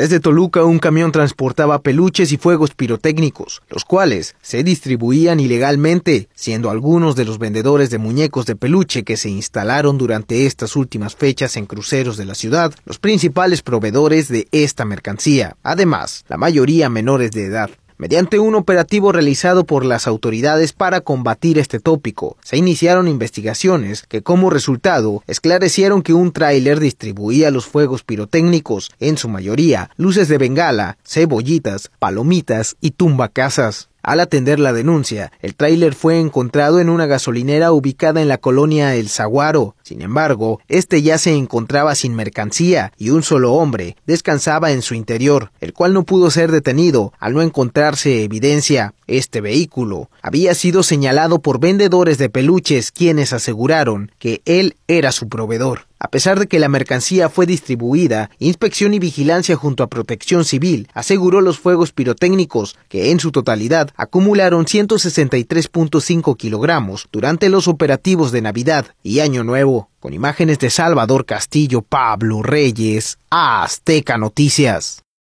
Desde Toluca un camión transportaba peluches y fuegos pirotécnicos, los cuales se distribuían ilegalmente, siendo algunos de los vendedores de muñecos de peluche que se instalaron durante estas últimas fechas en cruceros de la ciudad los principales proveedores de esta mercancía, además la mayoría menores de edad mediante un operativo realizado por las autoridades para combatir este tópico. Se iniciaron investigaciones que como resultado esclarecieron que un tráiler distribuía los fuegos pirotécnicos, en su mayoría luces de bengala, cebollitas, palomitas y tumbacasas. Al atender la denuncia, el tráiler fue encontrado en una gasolinera ubicada en la colonia El Zaguaro, sin embargo, este ya se encontraba sin mercancía y un solo hombre descansaba en su interior, el cual no pudo ser detenido al no encontrarse evidencia. Este vehículo había sido señalado por vendedores de peluches quienes aseguraron que él era su proveedor. A pesar de que la mercancía fue distribuida, Inspección y Vigilancia junto a Protección Civil aseguró los fuegos pirotécnicos, que en su totalidad acumularon 163.5 kilogramos durante los operativos de Navidad y Año Nuevo con imágenes de Salvador Castillo, Pablo Reyes, Azteca Noticias.